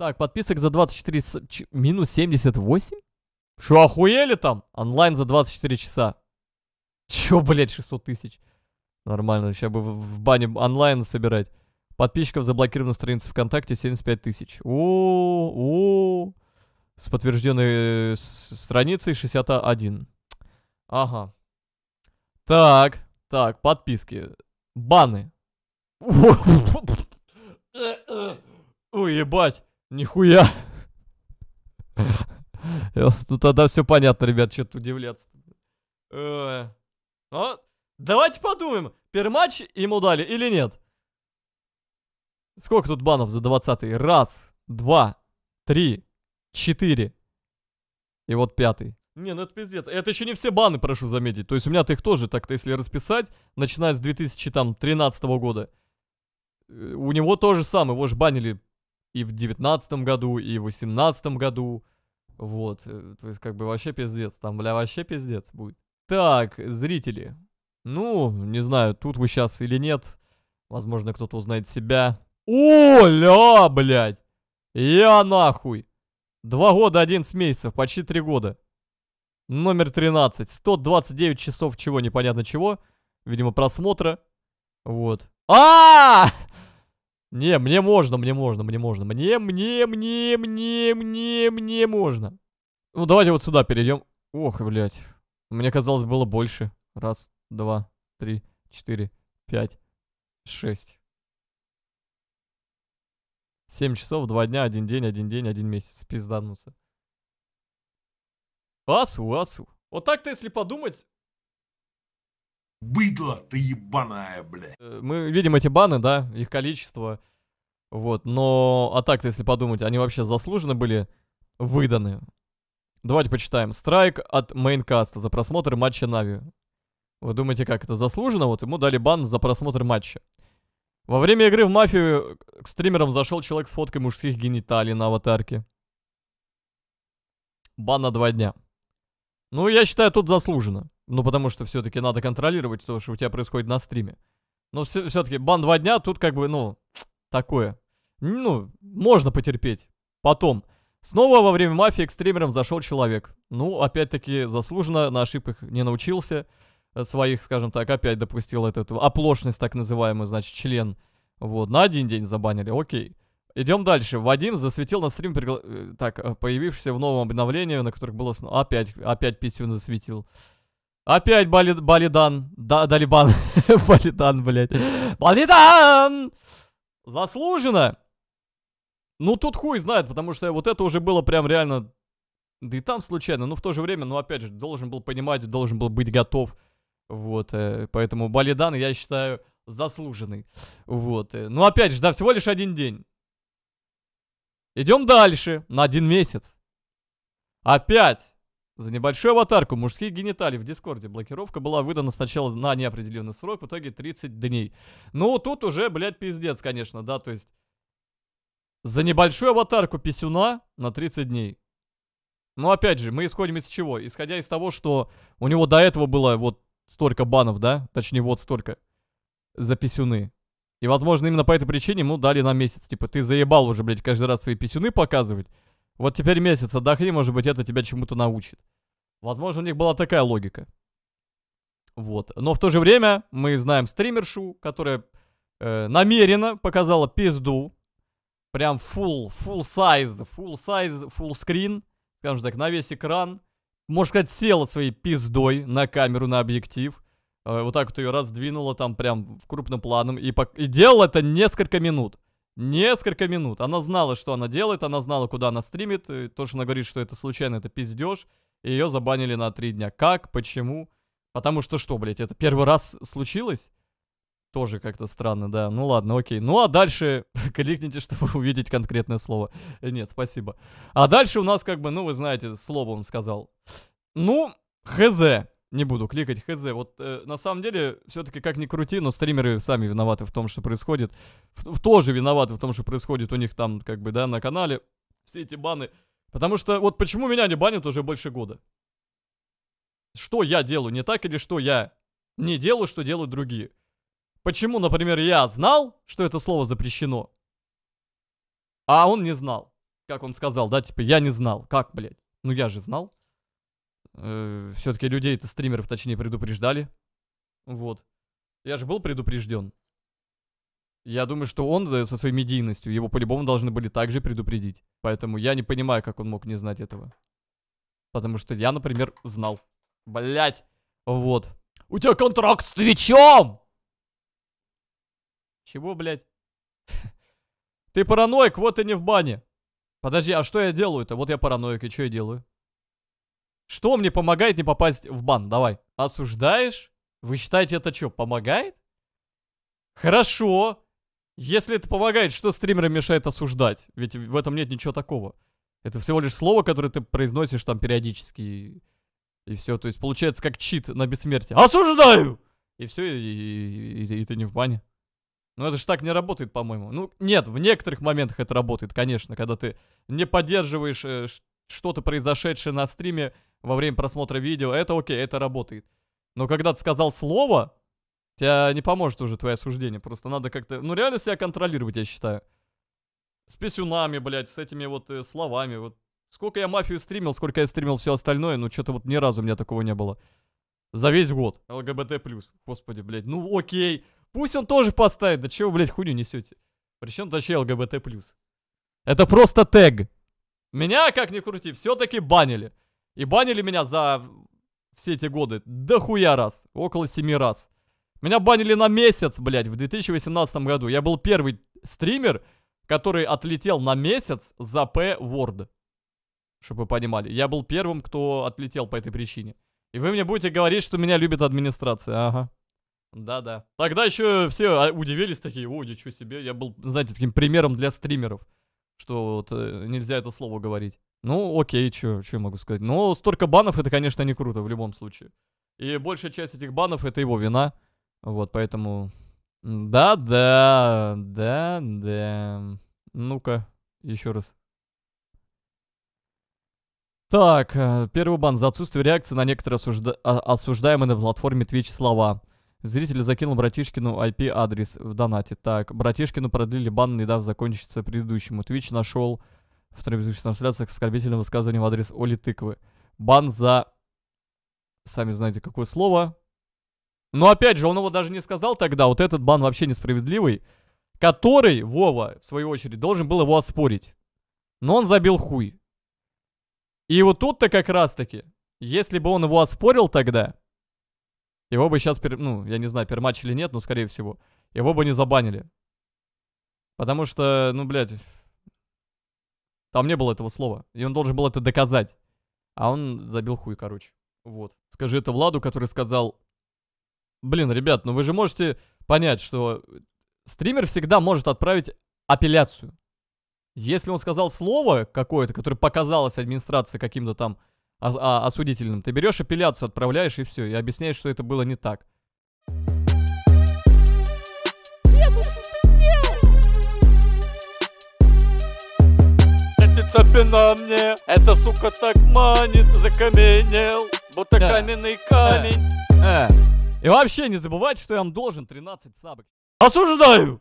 Так, подписок за 24... Ч... Минус 78? Что, охуели там? Онлайн за 24 часа. Чё, блядь, 600 тысяч? Нормально, сейчас бы в, в бане онлайн собирать. Подписчиков заблокирована страница ВКонтакте 75 тысяч. О, о, с подтвержденной э, страницей 61. Ага. Так, так, подписки. Баны. Ой, ебать. Нихуя. Ну тогда все понятно, ребят, что тут удивляться. Э, а, давайте подумаем, пермач ему дали или нет. Сколько тут банов за 20 -й? Раз, два, три, четыре. И вот пятый. Не, ну это пиздец. Это еще не все баны, прошу заметить. То есть у меня-то их тоже так-то, если расписать, начиная с 2013 года. Э, у него тоже самое, его же банили и в девятнадцатом году, и в восемнадцатом году. Вот, э, то есть как бы вообще пиздец, там, бля, вообще пиздец будет. Так, зрители, ну, не знаю, тут вы сейчас или нет, возможно, кто-то узнает себя. О, ля, блядь, я нахуй. Два года, один с месяцев, почти три года. Номер 13, 129 часов чего, непонятно чего, видимо, просмотра, вот. а, -а, -а! Не, мне можно, мне можно, мне можно. Мне, мне, мне, мне, мне, мне можно. Ну, давайте вот сюда перейдем. Ох, блядь. Мне казалось, было больше. Раз, два, три, четыре, пять, шесть. Семь часов, два дня, один день, один день, один месяц. Пиздануться. Асу, асу. Вот так-то, если подумать, Быдло ты ебаная, бля. Э, мы видим эти баны, да, их количество. Вот, но, а так-то, если подумать, они вообще заслуженно были выданы. Давайте почитаем. Страйк от мейнкаста за просмотр матча Нави. Вы думаете, как это заслуженно? Вот ему дали бан за просмотр матча. Во время игры в мафию к стримерам зашел человек с фоткой мужских гениталий на аватарке. Бан на два дня. Ну, я считаю, тут заслуженно. Ну, потому что все-таки надо контролировать то, что у тебя происходит на стриме. Но все-таки бан два дня, тут как бы, ну, такое. Ну, можно потерпеть. Потом. Снова во время мафии к стримерам зашел человек. Ну, опять-таки, заслуженно, на ошибках не научился. Э, своих, скажем так, опять допустил эту, эту оплошность, так называемую, значит, член. Вот, на один день забанили, окей. Идем дальше. Вадим засветил на стрим, пригла... Э, так, э, появившийся в новом обновлении, на которых было... снова Опять, опять Писюн засветил. Опять бали... Балидан. Да, Далибан. Балидан, блядь. Балидан! Заслуженно! Ну, тут хуй знает, потому что вот это уже было прям реально... Да и там случайно, но в то же время, ну, опять же, должен был понимать, должен был быть готов. Вот, э, поэтому Балидан, я считаю, заслуженный. Вот, ну, опять же, да, всего лишь один день. Идем дальше, на один месяц. Опять. За небольшую аватарку мужских гениталий в Дискорде блокировка была выдана сначала на неопределенный срок, в итоге 30 дней. Ну, тут уже, блядь, пиздец, конечно, да, то есть... За небольшую аватарку писюна на 30 дней. Но опять же, мы исходим из чего? Исходя из того, что у него до этого было вот столько банов, да? Точнее, вот столько. За писюны. И, возможно, именно по этой причине ему дали на месяц. Типа, ты заебал уже, блядь, каждый раз свои писюны показывать. Вот теперь месяц отдохни, может быть, это тебя чему-то научит. Возможно, у них была такая логика. Вот. Но в то же время мы знаем стримершу, которая э, намеренно показала пизду. Прям full, full size, full size, full screen. Скажем так, на весь экран. Можно сказать, села своей пиздой на камеру, на объектив. Э, вот так вот ее раздвинула там прям в крупным планом и, пок... и делала это несколько минут. Несколько минут. Она знала, что она делает, она знала, куда она стримит. И то, что она говорит, что это случайно, это пиздеж. И ее забанили на три дня. Как? Почему? Потому что что, блядь, это первый раз случилось? Тоже как-то странно, да. Ну ладно, окей. Ну а дальше кликните, чтобы увидеть конкретное слово. Э, нет, спасибо. А дальше у нас как бы, ну вы знаете, слово он сказал. Ну, хз. Не буду кликать, хз. Вот э, на самом деле, все-таки как ни крути, но стримеры сами виноваты в том, что происходит. В, в, тоже виноваты в том, что происходит у них там, как бы, да, на канале. Все эти баны. Потому что вот почему меня не банят уже больше года? Что я делаю не так или что я не делаю, что делают другие? Почему, например, я знал, что это слово запрещено, а он не знал? Как он сказал, да, типа, я не знал. Как, блядь? Ну я же знал э, все-таки людей-то, стримеров, точнее, предупреждали. Вот. Я же был предупрежден. Я думаю, что он со своей медийностью, его по-любому должны были также предупредить. Поэтому я не понимаю, как он мог не знать этого. Потому что я, например, знал. Блять. Вот. У тебя контракт с Твичом! Чего, блядь? Ты параноик, вот и не в бане. Подожди, а что я делаю-то? Вот я параноик, и что я делаю? Что мне помогает не попасть в бан? Давай. Осуждаешь? Вы считаете, это что, помогает? Хорошо. Если это помогает, что стримерам мешает осуждать? Ведь в этом нет ничего такого. Это всего лишь слово, которое ты произносишь там периодически. И, и все. То есть получается как чит на бессмертие. Осуждаю! И все, и, и, и, и ты не в бане. Ну это же так не работает, по-моему. Ну нет, в некоторых моментах это работает, конечно. Когда ты не поддерживаешь э, что-то произошедшее на стриме во время просмотра видео, это окей, это работает. Но когда ты сказал слово, тебя не поможет уже твое осуждение. Просто надо как-то, ну реально себя контролировать, я считаю. С писюнами, блядь, с этими вот э, словами. Вот. Сколько я мафию стримил, сколько я стримил все остальное, но ну, что-то вот ни разу у меня такого не было. За весь год. ЛГБТ+. Господи, блядь, ну окей. Пусть он тоже поставит. Да чего, блядь, хуйню несете? Причем вообще ЛГБТ+. Это просто тег. Меня, как ни крути, все-таки банили. И банили меня за все эти годы дохуя раз, около семи раз. Меня банили на месяц, блядь, в 2018 году. Я был первый стример, который отлетел на месяц за P-Word. Чтобы вы понимали. Я был первым, кто отлетел по этой причине. И вы мне будете говорить, что меня любит администрация. Ага. Да-да. Тогда еще все а, удивились такие, о, ничего себе. Я был, знаете, таким примером для стримеров, что вот, э, нельзя это слово говорить. Ну, окей, что я могу сказать. Но столько банов, это, конечно, не круто в любом случае. И большая часть этих банов это его вина. Вот, поэтому... Да-да, да-да. Ну-ка, еще раз. Так, э, первый бан за отсутствие реакции на некоторые осужда... А, осуждаемые на платформе Twitch слова. Зритель закинул братишкину IP-адрес в донате. Так, братишкину продлили бан, не дав закончиться предыдущему. Twitch нашел в телевизионных трансляциях оскорбительным высказыванием в адрес Оли Тыквы. Бан за... Сами знаете, какое слово. Но опять же, он его даже не сказал тогда. Вот этот бан вообще несправедливый. Который, Вова, в свою очередь, должен был его оспорить. Но он забил хуй. И вот тут-то как раз-таки, если бы он его оспорил тогда, его бы сейчас, пер... ну, я не знаю, пермач или нет, но, скорее всего, его бы не забанили. Потому что, ну, блядь, там не было этого слова, и он должен был это доказать. А он забил хуй, короче. Вот. Скажи это Владу, который сказал, блин, ребят, ну вы же можете понять, что стример всегда может отправить апелляцию. Если он сказал слово какое-то, которое показалось администрации каким-то там осудительным, ты берешь апелляцию, отправляешь и все, и объясняешь, что это было не так. цепина мне Эта сука так манит, закаменел Будто да. каменный камень да. И вообще не забывайте, что я вам должен 13 сабок Осуждаю!